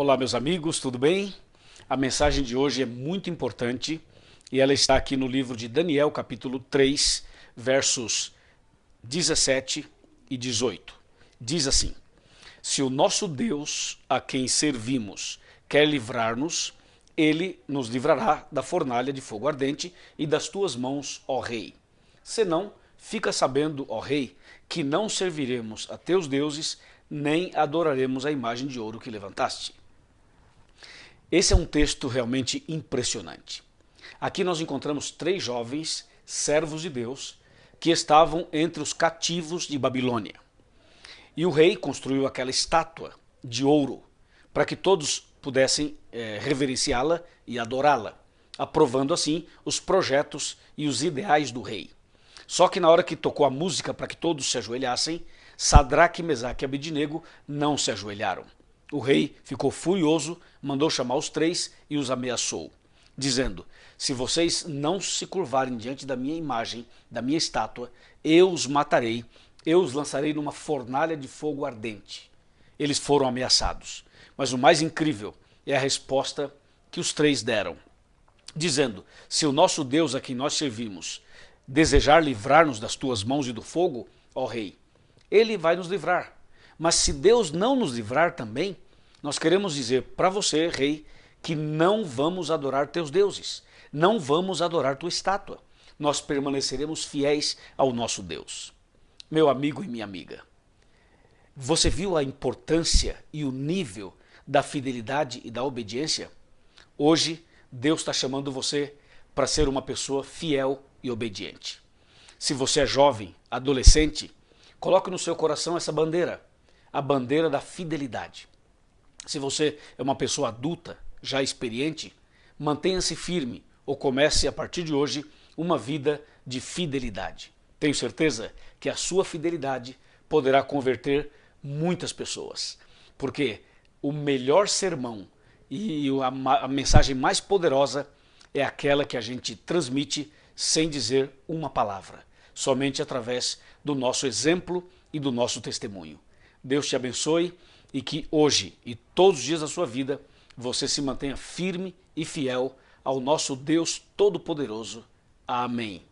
Olá, meus amigos, tudo bem? A mensagem de hoje é muito importante e ela está aqui no livro de Daniel, capítulo 3, versos 17 e 18. Diz assim: Se o nosso Deus, a quem servimos, quer livrar-nos, ele nos livrará da fornalha de fogo ardente e das tuas mãos, ó Rei. Senão, fica sabendo, ó Rei, que não serviremos a teus deuses, nem adoraremos a imagem de ouro que levantaste. Esse é um texto realmente impressionante. Aqui nós encontramos três jovens, servos de Deus, que estavam entre os cativos de Babilônia. E o rei construiu aquela estátua de ouro para que todos pudessem é, reverenciá-la e adorá-la, aprovando assim os projetos e os ideais do rei. Só que na hora que tocou a música para que todos se ajoelhassem, Sadraque, Mesaque e Abidinego não se ajoelharam. O rei ficou furioso, mandou chamar os três e os ameaçou, dizendo: Se vocês não se curvarem diante da minha imagem, da minha estátua, eu os matarei, eu os lançarei numa fornalha de fogo ardente. Eles foram ameaçados. Mas o mais incrível é a resposta que os três deram, dizendo: Se o nosso Deus a quem nós servimos desejar livrar-nos das tuas mãos e do fogo, ó Rei, ele vai nos livrar. Mas se Deus não nos livrar também, nós queremos dizer para você, rei, que não vamos adorar teus deuses, não vamos adorar tua estátua. Nós permaneceremos fiéis ao nosso Deus. Meu amigo e minha amiga, você viu a importância e o nível da fidelidade e da obediência? Hoje, Deus está chamando você para ser uma pessoa fiel e obediente. Se você é jovem, adolescente, coloque no seu coração essa bandeira a bandeira da fidelidade. Se você é uma pessoa adulta, já experiente, mantenha-se firme ou comece a partir de hoje uma vida de fidelidade. Tenho certeza que a sua fidelidade poderá converter muitas pessoas, porque o melhor sermão e a, mensagem mais poderosa é aquela que a gente transmite sem dizer uma palavra, somente através do nosso exemplo e do nosso testemunho. Deus te abençoe e que hoje e todos os dias da sua vida você se mantenha firme e fiel ao nosso Deus Todo-Poderoso. Amém.